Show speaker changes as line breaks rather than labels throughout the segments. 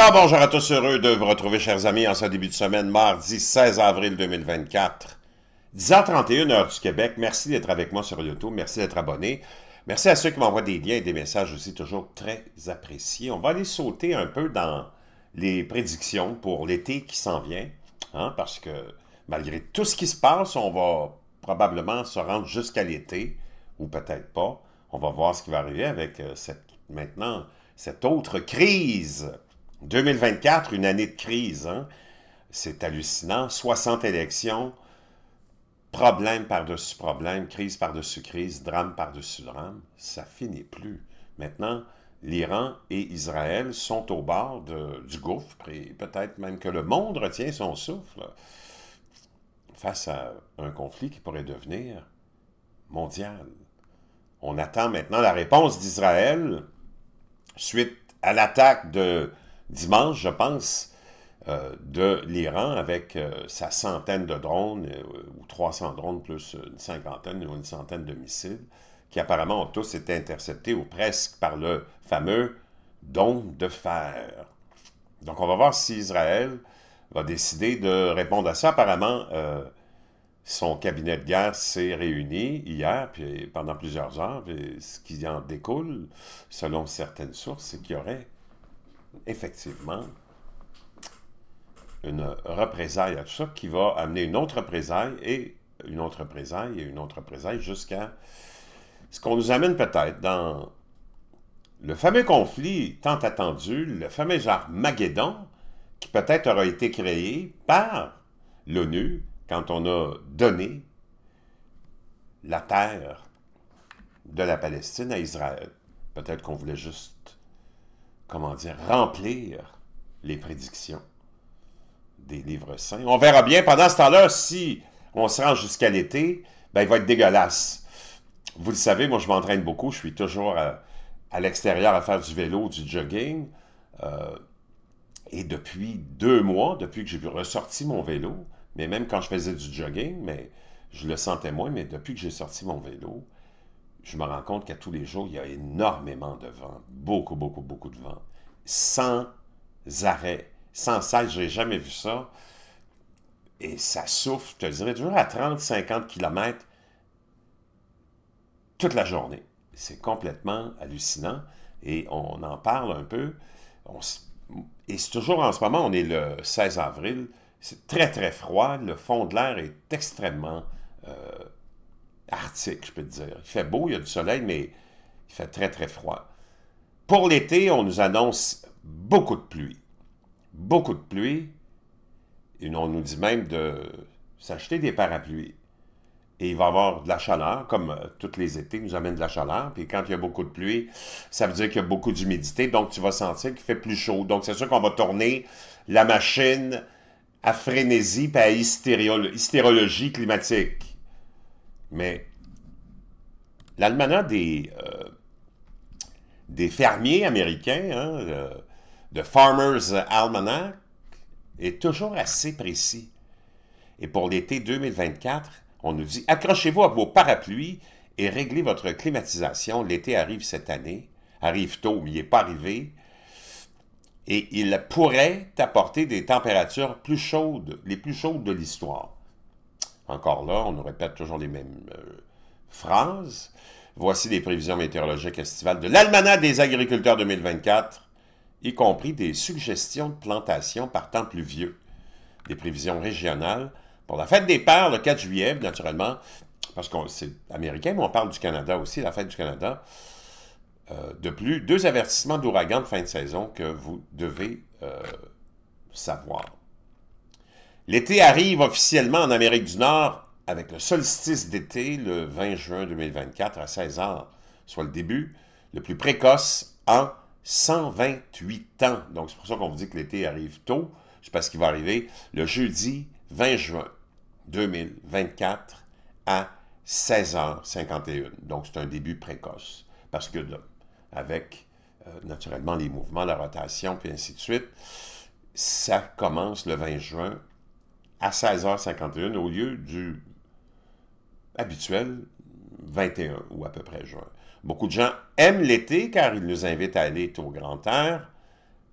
Alors bonjour à tous, heureux de vous retrouver chers amis en ce début de semaine, mardi 16 avril 2024. 10h31 heure du Québec, merci d'être avec moi sur YouTube, merci d'être abonné. Merci à ceux qui m'envoient des liens et des messages aussi, toujours très appréciés. On va aller sauter un peu dans les prédictions pour l'été qui s'en vient, hein, parce que malgré tout ce qui se passe, on va probablement se rendre jusqu'à l'été, ou peut-être pas. On va voir ce qui va arriver avec euh, cette, maintenant cette autre crise 2024, une année de crise, hein. c'est hallucinant. 60 élections, problème par-dessus problème, crise par-dessus crise, drame par-dessus drame. Ça finit plus. Maintenant, l'Iran et Israël sont au bord du gouffre et peut-être même que le monde retient son souffle face à un conflit qui pourrait devenir mondial. On attend maintenant la réponse d'Israël suite à l'attaque de dimanche, je pense, euh, de l'Iran avec euh, sa centaine de drones, euh, ou 300 drones plus une cinquantaine ou une centaine de missiles, qui apparemment ont tous été interceptés ou presque par le fameux don de fer. Donc on va voir si Israël va décider de répondre à ça. Apparemment, son cabinet de guerre s'est réuni hier, puis pendant plusieurs heures, et ce qui en découle, selon certaines sources, c'est qu'il y aurait effectivement une représaille à tout ça qui va amener une autre représaille et une autre représaille et une autre représaille jusqu'à ce qu'on nous amène peut-être dans le fameux conflit tant attendu, le fameux Armageddon, qui peut-être aura été créé par l'ONU quand on a donné la terre de la Palestine à Israël. Peut-être qu'on voulait juste comment dire, remplir les prédictions des livres saints. On verra bien pendant ce temps-là si on se rend jusqu'à l'été, ben, il va être dégueulasse. Vous le savez, moi, je m'entraîne beaucoup. Je suis toujours à, l'extérieur à faire du vélo, du jogging. Euh, et depuis deux mois, depuis que j'ai ressorti mon vélo, mais même quand je faisais du jogging, mais je le sentais moins, mais depuis que j'ai sorti mon vélo, je me rends compte qu'à tous les jours, il y a énormément de vent, beaucoup, beaucoup, beaucoup de vent, sans arrêt, sans Je n'ai jamais vu ça. Et ça souffle, je te dirais, toujours à 30, 50 km toute la journée. C'est complètement hallucinant et on en parle un peu. et c'est toujours en ce moment, on est le 16 avril, c'est très très froid, le fond de l'air est extrêmement euh, arctique, je peux te dire. Il fait beau, il y a du soleil, mais il fait très, très froid. Pour l'été, on nous annonce beaucoup de pluie. Beaucoup de pluie. Et on nous dit même de s'acheter des parapluies. Et il va y avoir de la chaleur, comme euh, tous les étés nous amène de la chaleur. Puis quand il y a beaucoup de pluie, ça veut dire qu'il y a beaucoup d'humidité, donc tu vas sentir qu'il fait plus chaud. Donc c'est sûr qu'on va tourner la machine à frénésie et à hystérologie climatique. Mais l'almanach des, euh, fermiers américains, hein, euh, de Farmer's Almanac, est toujours assez précis. Et pour l'été 2024, on nous dit accrochez-vous à vos parapluies et réglez votre climatisation. L'été arrive cette année, arrive tôt, mais il n'est pas arrivé. Et il pourrait apporter des températures plus chaudes, les plus chaudes de l'histoire. Encore là, on nous répète toujours les mêmes euh, phrases. Voici les prévisions météorologiques estivales de l'Almanach des agriculteurs 2024, y compris des suggestions de plantation par temps pluvieux. Des prévisions régionales pour la fête des pères le 4 juillet, naturellement, parce que c'est américain, mais on parle du Canada aussi, la fête du Canada. Euh, de plus, deux avertissements d'ouragan de fin de saison que vous devez euh, savoir. L'été arrive officiellement en Amérique du Nord avec le solstice d'été le 20 juin 2024 à 16 h soit le début le plus précoce en 128 ans. Donc, c'est pour ça qu'on vous dit que l'été arrive tôt. C'est parce qu'il va arriver le jeudi 20 juin 2024 à 16h51. Donc, c'est un début précoce. Parce que, avec euh, naturellement les mouvements, la rotation, puis ainsi de suite, ça commence le 20 juin à 16h51 au lieu du habituel 21 ou à peu près juin. Beaucoup de gens aiment l'été car ils nous invitent à aller au grand air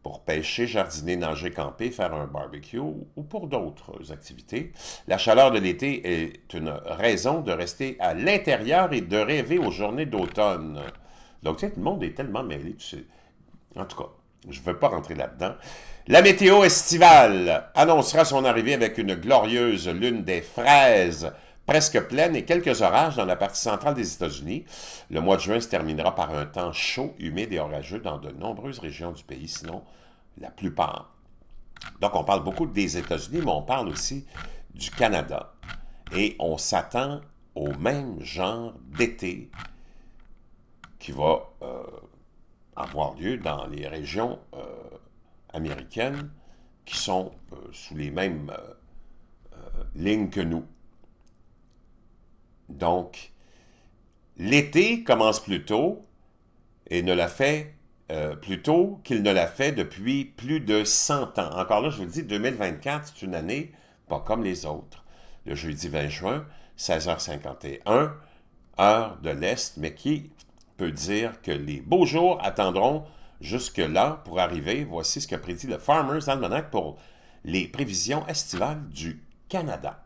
pour pêcher, jardiner, nager, camper, faire un barbecue ou pour d'autres activités. La chaleur de l'été est une raison de rester à l'intérieur et de rêver aux journées d'automne. Donc, tu le monde est tellement mêlé. Tu sais. En tout cas, je ne veux pas rentrer là-dedans. La météo estivale annoncera son arrivée avec une glorieuse lune des fraises presque pleine et quelques orages dans la partie centrale des États-Unis. Le mois de juin se terminera par un temps chaud, humide et orageux dans de nombreuses régions du pays, sinon la plupart. Donc on parle beaucoup des États-Unis, mais on parle aussi du Canada. Et on s'attend au même genre d'été qui va euh, avoir lieu dans les régions euh, américaines qui sont euh, sous les mêmes euh, lignes que nous. Donc, l'été commence plus tôt et ne l'a fait plus tôt qu'il ne l'a fait depuis plus de 100 ans. Encore là, je vous le dis, 2024, c'est une année pas comme les autres. Le jeudi 20 juin, 16h51, heure de l'Est, mais qui peut dire que les beaux jours attendront jusque-là pour arriver. Voici ce que prédit le Farmer's Almanac pour les prévisions estivales du Canada.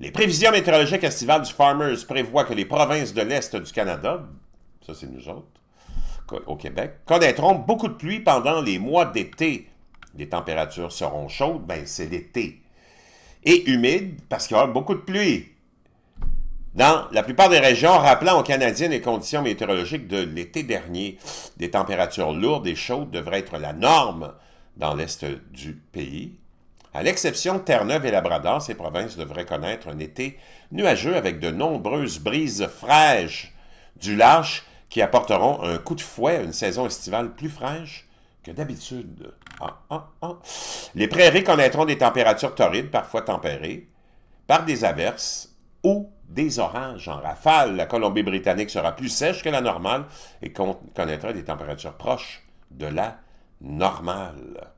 Les prévisions météorologiques estivales du Farmers prévoient que les provinces de l'Est du Canada, ça c'est nous autres, au Québec, connaîtront beaucoup de pluie pendant les mois d'été. Les températures seront chaudes, ben c'est l'été. Et humides parce qu'il y aura beaucoup de pluie dans la plupart des régions, rappelant aux Canadiens les conditions météorologiques de l'été dernier. Des températures lourdes et chaudes devraient être la norme dans l'est du pays. À l'exception de Terre-Neuve et Labrador, ces provinces devraient connaître un été nuageux avec de nombreuses brises fraîches du lâche qui apporteront un coup de fouet à une saison estivale plus fraîche que d'habitude. Ah, ah, ah. Les prairies connaîtront des températures torrides, parfois tempérées, par des averses ou des orages en rafale. La Colombie-Britannique sera plus sèche que la normale et connaîtra des températures proches de la normale.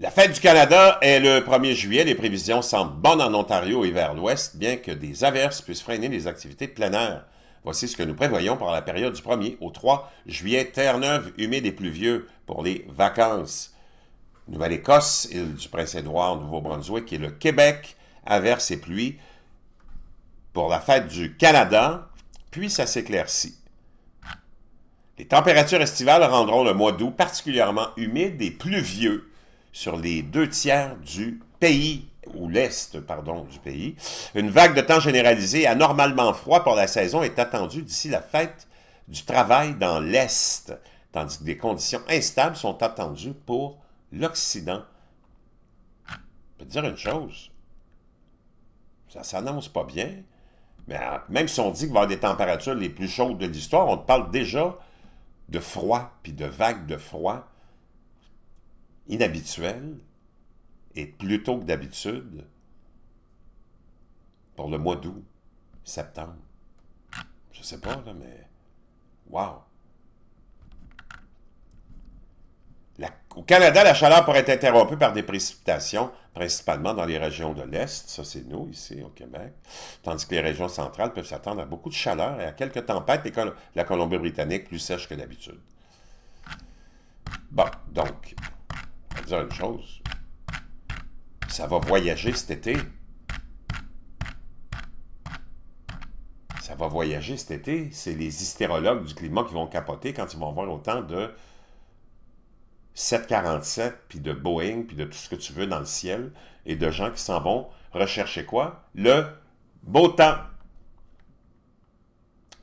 La fête du Canada est le 1er juillet. Les prévisions semblent bonnes en Ontario et vers l'ouest, bien que des averses puissent freiner les activités de plein air. Voici ce que nous prévoyons pour la période du 1er au 3 juillet, Terre-Neuve, humide et pluvieux pour les vacances. Nouvelle-Écosse, île du Prince-Édouard, Nouveau-Brunswick et le Québec averses et pluies pour la fête du Canada, puis ça s'éclaircit. Les températures estivales rendront le mois d'août particulièrement humide et pluvieux sur les deux tiers du pays, ou l'est, pardon, du pays. Une vague de temps généralisée anormalement froid pour la saison est attendue d'ici la fête du travail dans l'est, tandis que des conditions instables sont attendues pour l'Occident. Je peux dire une chose. Ça s'annonce pas bien. Mais euh, même si on dit qu'il va y avoir des températures les plus chaudes de l'histoire, on parle déjà de froid, puis de vagues de froid inhabituelles, et plutôt que d'habitude, pour le mois d'août, septembre. Je sais pas, là, mais... Wow! Au Canada, la chaleur pourrait être interrompue par des précipitations, principalement dans les régions de l'Est, ça c'est nous ici au Québec, tandis que les régions centrales peuvent s'attendre à beaucoup de chaleur et à quelques tempêtes, la Colombie-Britannique plus sèche que d'habitude. Bon, donc, on dire une chose, ça va voyager cet été. Ça va voyager cet été, c'est les hystérologues du climat qui vont capoter quand ils vont voir autant de 747, puis de Boeing, puis de tout ce que tu veux dans le ciel, et de gens qui s'en vont rechercher quoi? Le beau temps.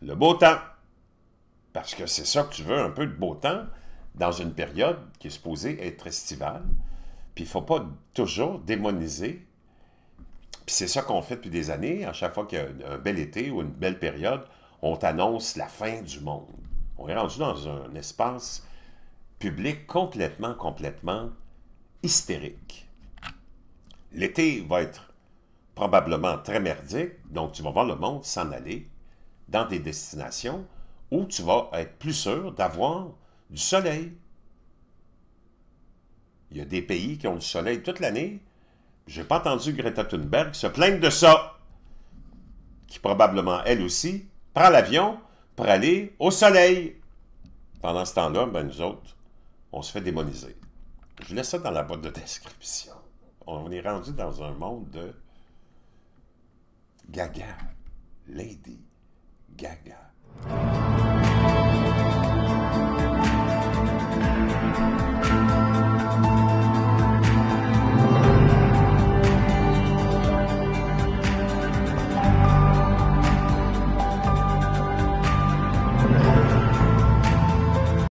Le beau temps. Parce que c'est ça que tu veux, un peu de beau temps, dans une période qui est supposée être estivale. Puis il ne faut pas toujours démoniser. Puis c'est ça qu'on fait depuis des années. À chaque fois qu'il y a un bel été ou une belle période, on t'annonce la fin du monde. On est rendu dans un espace public complètement, complètement hystérique. L'été va être probablement très merdique, donc tu vas voir le monde s'en aller dans des destinations où tu vas être plus sûr d'avoir du soleil. Il y a des pays qui ont du soleil toute l'année. J'ai pas entendu Greta Thunberg se plaindre de ça. Qui probablement, elle aussi, prend l'avion pour aller au soleil. Pendant ce temps-là, ben, nous autres, on se fait démoniser. Je laisse ça dans la boîte de description. On est rendu dans un monde de Gaga. Lady Gaga.